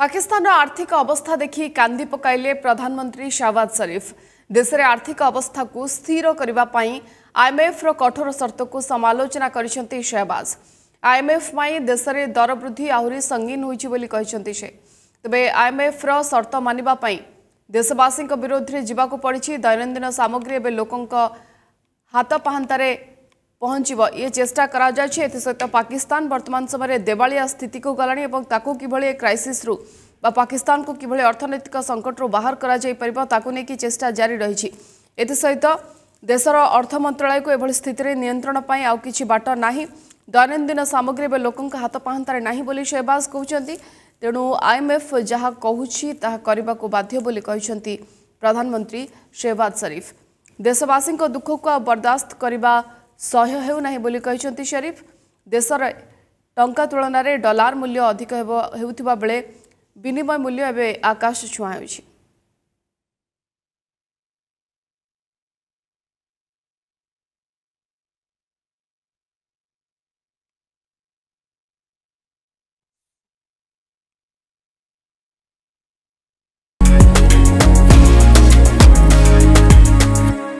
ପାକିସ୍ତାନର ଆର୍ଥିକ ଅବସ୍ଥା ଦେଖି କାନ୍ଦି ପକାଇଲେ ପ୍ରଧାନମନ୍ତ୍ରୀ ଶାହବାଜ ସରିଫ ଦେଶରେ ଆର୍ଥିକ ଅବସ୍ଥାକୁ ସ୍ଥିର କରିବା ପାଇଁ ଆଇଏମ୍ଏଫ୍ର କଠୋର ସର୍ତ୍ତକୁ ସମାଲୋଚନା କରିଛନ୍ତି ଶାହବାଜ ଆଇଏମ୍ଏଫ୍ ପାଇଁ ଦେଶରେ ଦର ବୃଦ୍ଧି ଆହୁରି ସଙ୍ଗୀନ ହୋଇଛି ବୋଲି କହିଛନ୍ତି ସେ ତେବେ ଆଇଏମ୍ଏଫ୍ର ସର୍ତ୍ତ ମାନିବା ପାଇଁ ଦେଶବାସୀଙ୍କ ବିରୋଧରେ ଯିବାକୁ ପଡ଼ିଛି ଦୈନନ୍ଦିନ ସାମଗ୍ରୀ ଏବେ ଲୋକଙ୍କ ହାତ ପାହାନ୍ତାରେ ପହଞ୍ଚିବ ଏ ଚେଷ୍ଟା କରାଯାଉଛି ଏଥିସହିତ ପାକିସ୍ତାନ ବର୍ତ୍ତମାନ ସମୟରେ ଦେବାଳିଆ ସ୍ଥିତିକୁ ଗଲାଣି ଏବଂ ତାକୁ କିଭଳି ଏ କ୍ରାଇସିସ୍ରୁ ବା ପାକିସ୍ତାନକୁ କିଭଳି ଅର୍ଥନୈତିକ ସଙ୍କଟରୁ ବାହାର କରାଯାଇପାରିବ ତାକୁ ନେଇକି ଚେଷ୍ଟା ଜାରି ରହିଛି ଏଥିସହିତ ଦେଶର ଅର୍ଥ ମନ୍ତ୍ରଣାଳୟକୁ ଏଭଳି ସ୍ଥିତିରେ ନିୟନ୍ତ୍ରଣ ପାଇଁ ଆଉ କିଛି ବାଟ ନାହିଁ ଦୈନନ୍ଦିନ ସାମଗ୍ରୀ ଏବେ ଲୋକଙ୍କ ହାତ ପାହାନ୍ତାରେ ନାହିଁ ବୋଲି ଶେହବାଜ କହୁଛନ୍ତି ତେଣୁ ଆଇଏମ୍ଏଫ୍ ଯାହା କହୁଛି ତାହା କରିବାକୁ ବାଧ୍ୟ ବୋଲି କହିଛନ୍ତି ପ୍ରଧାନମନ୍ତ୍ରୀ ଶେହବାଜ ସରିଫ ଦେଶବାସୀଙ୍କ ଦୁଃଖକୁ ଆଉ ବରଦାସ୍ତ କରିବା ସହ୍ୟ ହେଉନାହିଁ ବୋଲି କହିଛନ୍ତି ସରିଫ ଦେଶର ଟଙ୍କା ତୁଳନାରେ ଡଲାର ମୂଲ୍ୟ ଅଧିକ ହେବ ହେଉଥିବା ବେଳେ ବିନିମୟ ମୂଲ୍ୟ ଏବେ ଆକାଶ ଛୁଆଁ ହେଉଛି